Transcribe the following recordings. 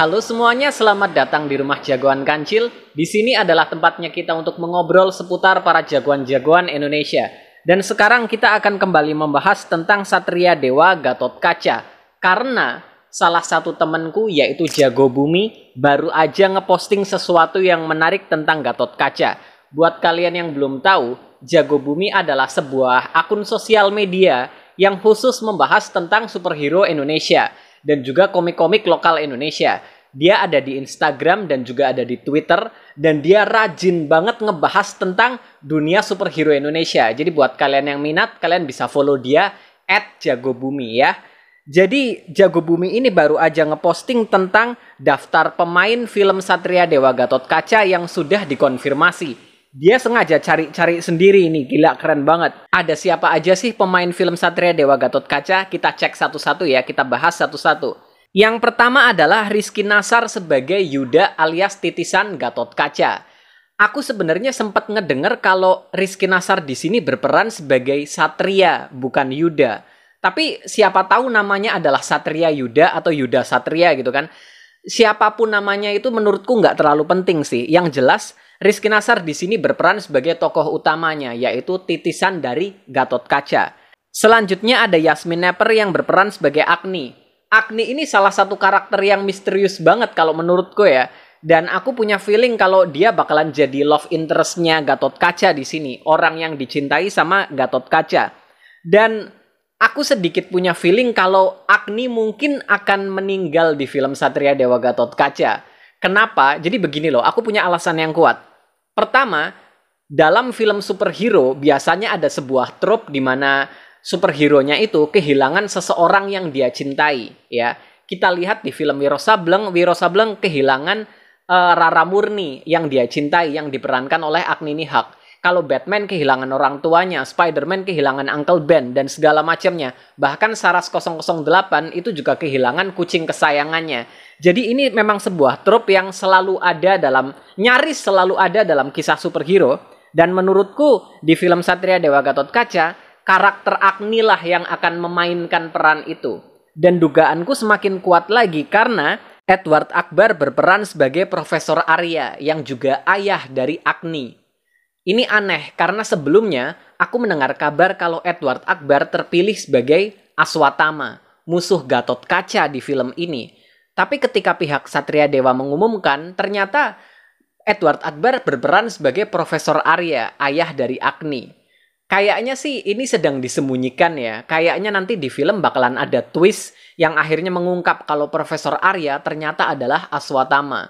Halo semuanya, selamat datang di rumah jagoan Kancil. Di sini adalah tempatnya kita untuk mengobrol seputar para jagoan-jagoan Indonesia. Dan sekarang kita akan kembali membahas tentang Satria Dewa Gatot Kaca. Karena salah satu temanku yaitu Jago Bumi baru aja ngeposting sesuatu yang menarik tentang Gatot Kaca. Buat kalian yang belum tahu, Jago Bumi adalah sebuah akun sosial media yang khusus membahas tentang superhero Indonesia dan juga komik-komik lokal Indonesia. Dia ada di Instagram dan juga ada di Twitter dan dia rajin banget ngebahas tentang dunia superhero Indonesia. Jadi buat kalian yang minat, kalian bisa follow dia at @jagobumi ya. Jadi Jago Bumi ini baru aja ngeposting tentang daftar pemain film Satria Dewa Gatot Kaca yang sudah dikonfirmasi dia sengaja cari-cari sendiri ini gila keren banget ada siapa aja sih pemain film Satria Dewa Gatot Kaca kita cek satu-satu ya kita bahas satu-satu yang pertama adalah Rizky Nasar sebagai Yuda alias titisan Gatot Kaca aku sebenarnya sempat ngedenger kalau Rizky Nasar di sini berperan sebagai Satria bukan Yuda tapi siapa tahu namanya adalah Satria Yuda atau Yuda Satria gitu kan siapapun namanya itu menurutku nggak terlalu penting sih. Yang jelas Rizky Nasar di sini berperan sebagai tokoh utamanya yaitu titisan dari Gatot Kaca. Selanjutnya ada Yasmin Nepper yang berperan sebagai Agni. Agni ini salah satu karakter yang misterius banget kalau menurutku ya. Dan aku punya feeling kalau dia bakalan jadi love interestnya Gatot Kaca di sini, orang yang dicintai sama Gatot Kaca. Dan aku sedikit punya feeling kalau Agni mungkin akan meninggal di film Satria Dewa Gatot Kaca. Kenapa? Jadi begini loh, aku punya alasan yang kuat. Pertama, dalam film superhero biasanya ada sebuah trope di mana superhero-nya itu kehilangan seseorang yang dia cintai, ya. Kita lihat di film Wiro Sableng, Wiro Sableng kehilangan uh, Rara Murni yang dia cintai yang diperankan oleh Agni Nihak kalau Batman kehilangan orang tuanya, Spider-Man kehilangan Uncle Ben dan segala macamnya. Bahkan Saras 008 itu juga kehilangan kucing kesayangannya. Jadi ini memang sebuah trope yang selalu ada dalam nyaris selalu ada dalam kisah superhero dan menurutku di film Satria Dewa Gatot Kaca karakter Agni lah yang akan memainkan peran itu. Dan dugaanku semakin kuat lagi karena Edward Akbar berperan sebagai Profesor Arya yang juga ayah dari Agni. Ini aneh karena sebelumnya aku mendengar kabar kalau Edward Akbar terpilih sebagai Aswatama, musuh Gatot Kaca di film ini. Tapi ketika pihak Satria Dewa mengumumkan, ternyata Edward Akbar berperan sebagai Profesor Arya, ayah dari Agni. Kayaknya sih ini sedang disembunyikan ya. Kayaknya nanti di film bakalan ada twist yang akhirnya mengungkap kalau Profesor Arya ternyata adalah Aswatama.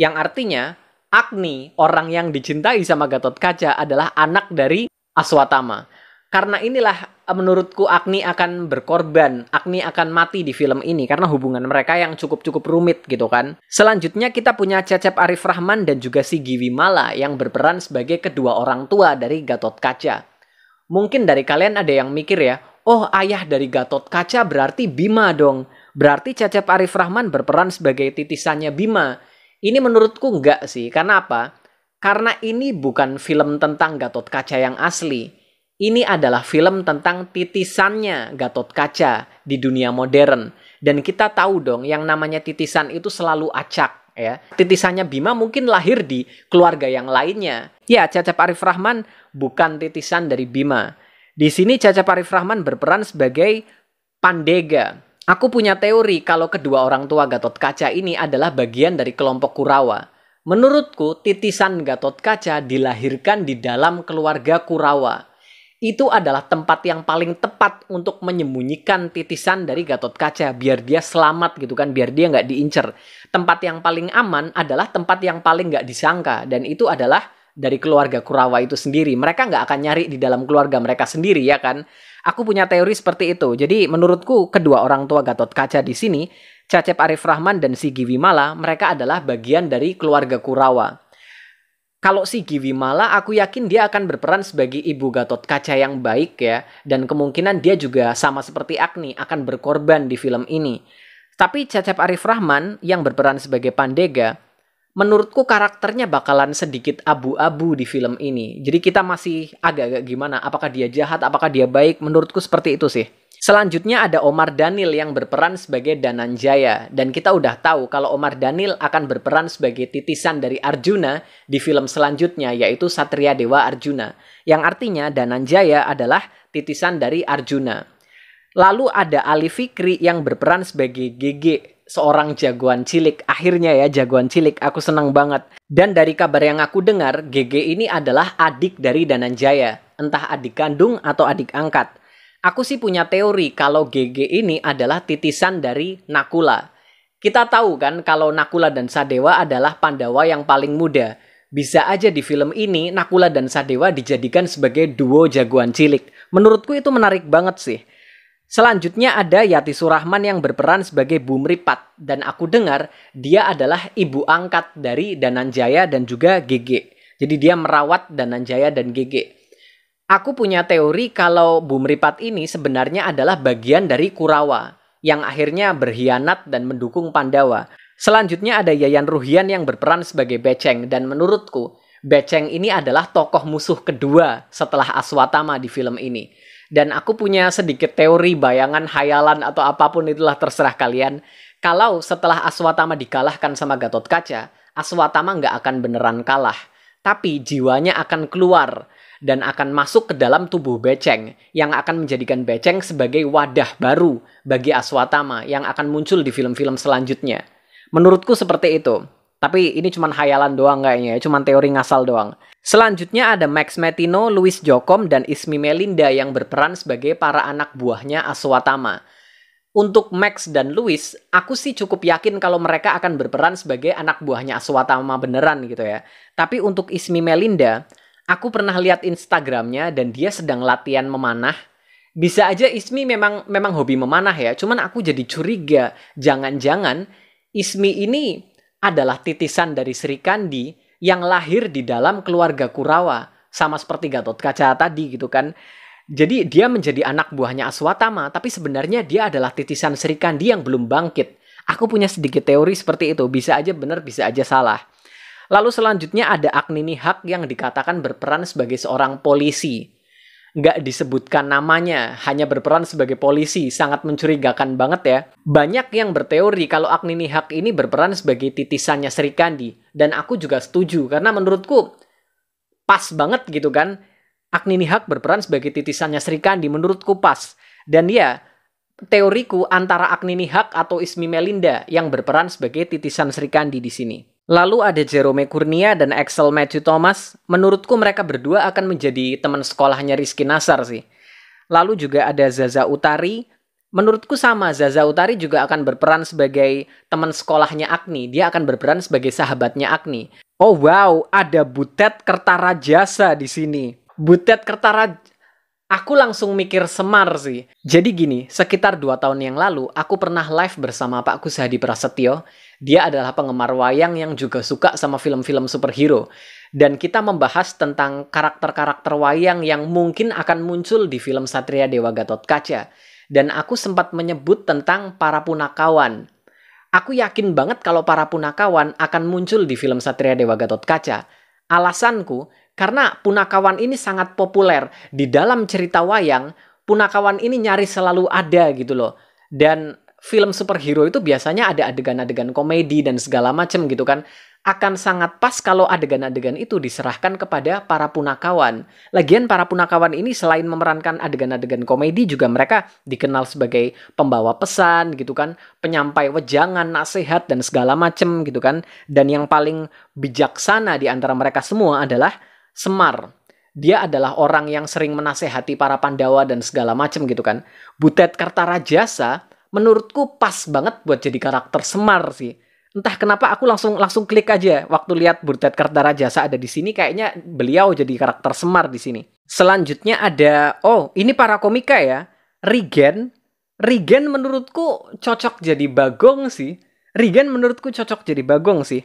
Yang artinya Agni, orang yang dicintai sama Gatot Kaca adalah anak dari Aswatama. Karena inilah eh, menurutku Agni akan berkorban, Agni akan mati di film ini karena hubungan mereka yang cukup-cukup rumit gitu kan. Selanjutnya kita punya Cecep Arif Rahman dan juga si Givi Mala yang berperan sebagai kedua orang tua dari Gatot Kaca. Mungkin dari kalian ada yang mikir ya, oh ayah dari Gatot Kaca berarti Bima dong. Berarti Cecep Arif Rahman berperan sebagai titisannya Bima ini menurutku enggak sih. Karena apa? Karena ini bukan film tentang Gatot Kaca yang asli. Ini adalah film tentang titisannya Gatot Kaca di dunia modern. Dan kita tahu dong yang namanya titisan itu selalu acak ya. Titisannya Bima mungkin lahir di keluarga yang lainnya. Ya, Cacap Arif Rahman bukan titisan dari Bima. Di sini Cacap Arif Rahman berperan sebagai Pandega, Aku punya teori kalau kedua orang tua Gatot Kaca ini adalah bagian dari kelompok Kurawa. Menurutku, titisan Gatot Kaca dilahirkan di dalam keluarga Kurawa. Itu adalah tempat yang paling tepat untuk menyembunyikan titisan dari Gatot Kaca biar dia selamat gitu kan, biar dia nggak diincer. Tempat yang paling aman adalah tempat yang paling nggak disangka dan itu adalah dari keluarga Kurawa itu sendiri. Mereka nggak akan nyari di dalam keluarga mereka sendiri ya kan. Aku punya teori seperti itu. Jadi menurutku kedua orang tua Gatot Kaca di sini, Cacep Arif Rahman dan Sigi Wimala, mereka adalah bagian dari keluarga Kurawa. Kalau si Sigi Mala, aku yakin dia akan berperan sebagai ibu Gatot Kaca yang baik ya. Dan kemungkinan dia juga sama seperti Agni akan berkorban di film ini. Tapi Cacep Arif Rahman yang berperan sebagai Pandega, menurutku karakternya bakalan sedikit abu-abu di film ini. Jadi kita masih agak-agak gimana, apakah dia jahat, apakah dia baik, menurutku seperti itu sih. Selanjutnya ada Omar Danil yang berperan sebagai Dananjaya dan kita udah tahu kalau Omar Danil akan berperan sebagai titisan dari Arjuna di film selanjutnya yaitu Satria Dewa Arjuna yang artinya Dananjaya adalah titisan dari Arjuna. Lalu ada Ali Fikri yang berperan sebagai GG seorang jagoan cilik. Akhirnya ya jagoan cilik, aku senang banget. Dan dari kabar yang aku dengar, GG ini adalah adik dari Dananjaya. Entah adik kandung atau adik angkat. Aku sih punya teori kalau GG ini adalah titisan dari Nakula. Kita tahu kan kalau Nakula dan Sadewa adalah Pandawa yang paling muda. Bisa aja di film ini Nakula dan Sadewa dijadikan sebagai duo jagoan cilik. Menurutku itu menarik banget sih. Selanjutnya ada Yati Surahman yang berperan sebagai Bumripat dan aku dengar dia adalah ibu angkat dari Dananjaya dan juga GG. Jadi dia merawat Dananjaya dan GG. Aku punya teori kalau Bumripat ini sebenarnya adalah bagian dari Kurawa yang akhirnya berkhianat dan mendukung Pandawa. Selanjutnya ada Yayan Ruhian yang berperan sebagai Beceng dan menurutku Beceng ini adalah tokoh musuh kedua setelah Aswatama di film ini. Dan aku punya sedikit teori, bayangan, hayalan, atau apapun itulah terserah kalian. Kalau setelah Aswatama dikalahkan sama Gatot Kaca, Aswatama nggak akan beneran kalah. Tapi jiwanya akan keluar dan akan masuk ke dalam tubuh Beceng yang akan menjadikan Beceng sebagai wadah baru bagi Aswatama yang akan muncul di film-film selanjutnya. Menurutku seperti itu. Tapi ini cuma hayalan doang kayaknya, ya, cuma teori ngasal doang. Selanjutnya ada Max Metino, Luis Jokom, dan Ismi Melinda yang berperan sebagai para anak buahnya Aswatama. Untuk Max dan Luis, aku sih cukup yakin kalau mereka akan berperan sebagai anak buahnya Aswatama beneran gitu ya. Tapi untuk Ismi Melinda, aku pernah lihat Instagramnya dan dia sedang latihan memanah bisa aja Ismi memang memang hobi memanah ya. Cuman aku jadi curiga, jangan-jangan Ismi ini adalah titisan dari Sri Kandi yang lahir di dalam keluarga Kurawa sama seperti Gatot Kaca tadi gitu kan. Jadi dia menjadi anak buahnya Aswatama tapi sebenarnya dia adalah titisan Sri Kandi yang belum bangkit. Aku punya sedikit teori seperti itu, bisa aja benar, bisa aja salah. Lalu selanjutnya ada Agnini Hak yang dikatakan berperan sebagai seorang polisi nggak disebutkan namanya, hanya berperan sebagai polisi, sangat mencurigakan banget ya. Banyak yang berteori kalau Agni Nihak ini berperan sebagai titisannya Sri Kandi, dan aku juga setuju karena menurutku pas banget gitu kan. Agni Nihak berperan sebagai titisannya Sri Kandi, menurutku pas. Dan dia ya, teoriku antara Agni Nihak atau Ismi Melinda yang berperan sebagai titisan Sri Kandi di sini. Lalu ada Jerome Kurnia dan Axel Matthew Thomas. Menurutku mereka berdua akan menjadi teman sekolahnya Rizky Nasar sih. Lalu juga ada Zaza Utari. Menurutku sama, Zaza Utari juga akan berperan sebagai teman sekolahnya Agni. Dia akan berperan sebagai sahabatnya Agni. Oh wow, ada Butet Kertarajasa di sini. Butet Kertarajasa Aku langsung mikir semar sih. Jadi gini, sekitar 2 tahun yang lalu, aku pernah live bersama Pak Kusadi Prasetyo. Dia adalah penggemar wayang yang juga suka sama film-film superhero. Dan kita membahas tentang karakter-karakter wayang yang mungkin akan muncul di film Satria Dewa Gatot Kaca. Dan aku sempat menyebut tentang para punakawan. Aku yakin banget kalau para punakawan akan muncul di film Satria Dewa Gatot Kaca Alasanku karena punakawan ini sangat populer di dalam cerita wayang. Punakawan ini nyaris selalu ada gitu loh. Dan film superhero itu biasanya ada adegan-adegan komedi dan segala macem gitu kan akan sangat pas kalau adegan-adegan itu diserahkan kepada para punakawan. Lagian para punakawan ini selain memerankan adegan-adegan komedi juga mereka dikenal sebagai pembawa pesan gitu kan, penyampai wejangan, nasihat dan segala macem gitu kan. Dan yang paling bijaksana di antara mereka semua adalah Semar. Dia adalah orang yang sering menasehati para Pandawa dan segala macem gitu kan. Butet Kartarajasa menurutku pas banget buat jadi karakter Semar sih entah kenapa aku langsung langsung klik aja waktu lihat Butet Kertarajasa ada di sini kayaknya beliau jadi karakter Semar di sini. Selanjutnya ada oh ini para komika ya Rigen. Rigen menurutku cocok jadi Bagong sih. Rigen menurutku cocok jadi Bagong sih.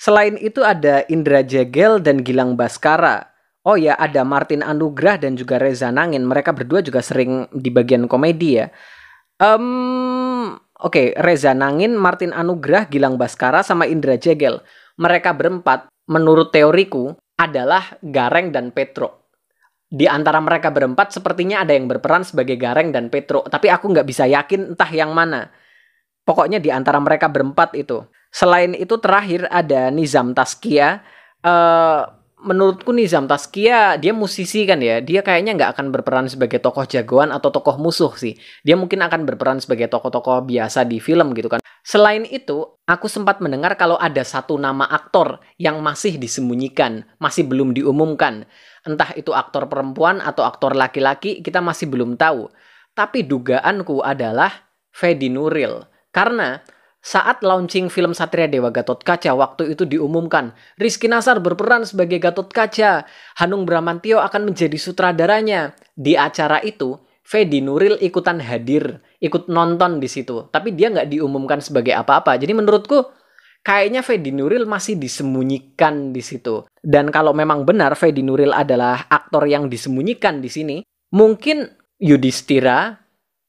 Selain itu ada Indra Jegel dan Gilang Baskara. Oh ya, ada Martin Anugrah dan juga Reza Nangin. Mereka berdua juga sering di bagian komedi ya. Um, Oke, okay, Reza Nangin, Martin Anugrah, Gilang Baskara, sama Indra Jegel. Mereka berempat, menurut teoriku, adalah Gareng dan Petro. Di antara mereka berempat, sepertinya ada yang berperan sebagai Gareng dan Petro. Tapi aku nggak bisa yakin entah yang mana. Pokoknya di antara mereka berempat itu. Selain itu terakhir ada Nizam Taskia, uh, menurutku Nizam Taskia dia musisi kan ya dia kayaknya nggak akan berperan sebagai tokoh jagoan atau tokoh musuh sih dia mungkin akan berperan sebagai tokoh-tokoh biasa di film gitu kan selain itu aku sempat mendengar kalau ada satu nama aktor yang masih disembunyikan masih belum diumumkan entah itu aktor perempuan atau aktor laki-laki kita masih belum tahu tapi dugaanku adalah Fedi Nuril karena saat launching film Satria Dewa Gatot Kaca waktu itu diumumkan, Rizky Nasar berperan sebagai Gatot Kaca. Hanung Bramantio akan menjadi sutradaranya. Di acara itu, Fedi Nuril ikutan hadir, ikut nonton di situ. Tapi dia nggak diumumkan sebagai apa-apa. Jadi menurutku kayaknya Fedi Nuril masih disembunyikan di situ. Dan kalau memang benar Fedi Nuril adalah aktor yang disembunyikan di sini, mungkin Yudhistira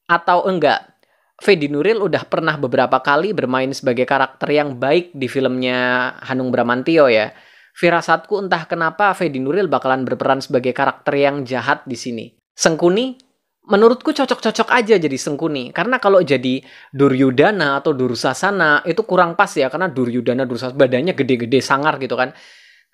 atau enggak Fedi Nuril udah pernah beberapa kali bermain sebagai karakter yang baik di filmnya Hanung Bramantio ya. Firasatku entah kenapa Fedi Nuril bakalan berperan sebagai karakter yang jahat di sini. Sengkuni menurutku cocok-cocok aja jadi Sengkuni karena kalau jadi Duryudana atau Dursasana itu kurang pas ya karena Duryudana Dursasana badannya gede-gede sangar gitu kan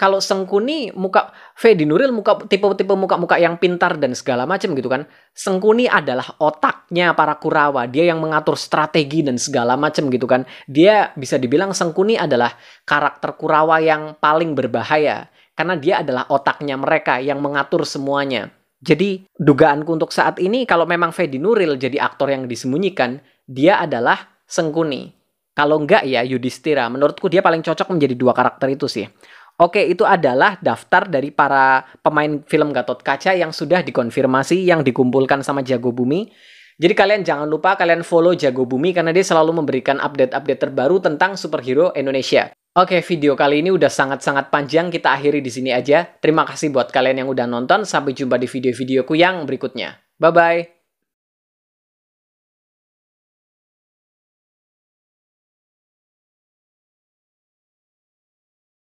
kalau Sengkuni muka Fedi Nuril muka tipe-tipe muka-muka yang pintar dan segala macam gitu kan. Sengkuni adalah otaknya para Kurawa, dia yang mengatur strategi dan segala macam gitu kan. Dia bisa dibilang Sengkuni adalah karakter Kurawa yang paling berbahaya karena dia adalah otaknya mereka yang mengatur semuanya. Jadi dugaanku untuk saat ini kalau memang Fedi Nuril jadi aktor yang disembunyikan, dia adalah Sengkuni. Kalau enggak ya Yudhistira, menurutku dia paling cocok menjadi dua karakter itu sih. Oke, itu adalah daftar dari para pemain film Gatot Kaca yang sudah dikonfirmasi, yang dikumpulkan sama Jago Bumi. Jadi kalian jangan lupa kalian follow Jago Bumi karena dia selalu memberikan update-update terbaru tentang superhero Indonesia. Oke, video kali ini udah sangat-sangat panjang, kita akhiri di sini aja. Terima kasih buat kalian yang udah nonton, sampai jumpa di video-videoku yang berikutnya. Bye-bye!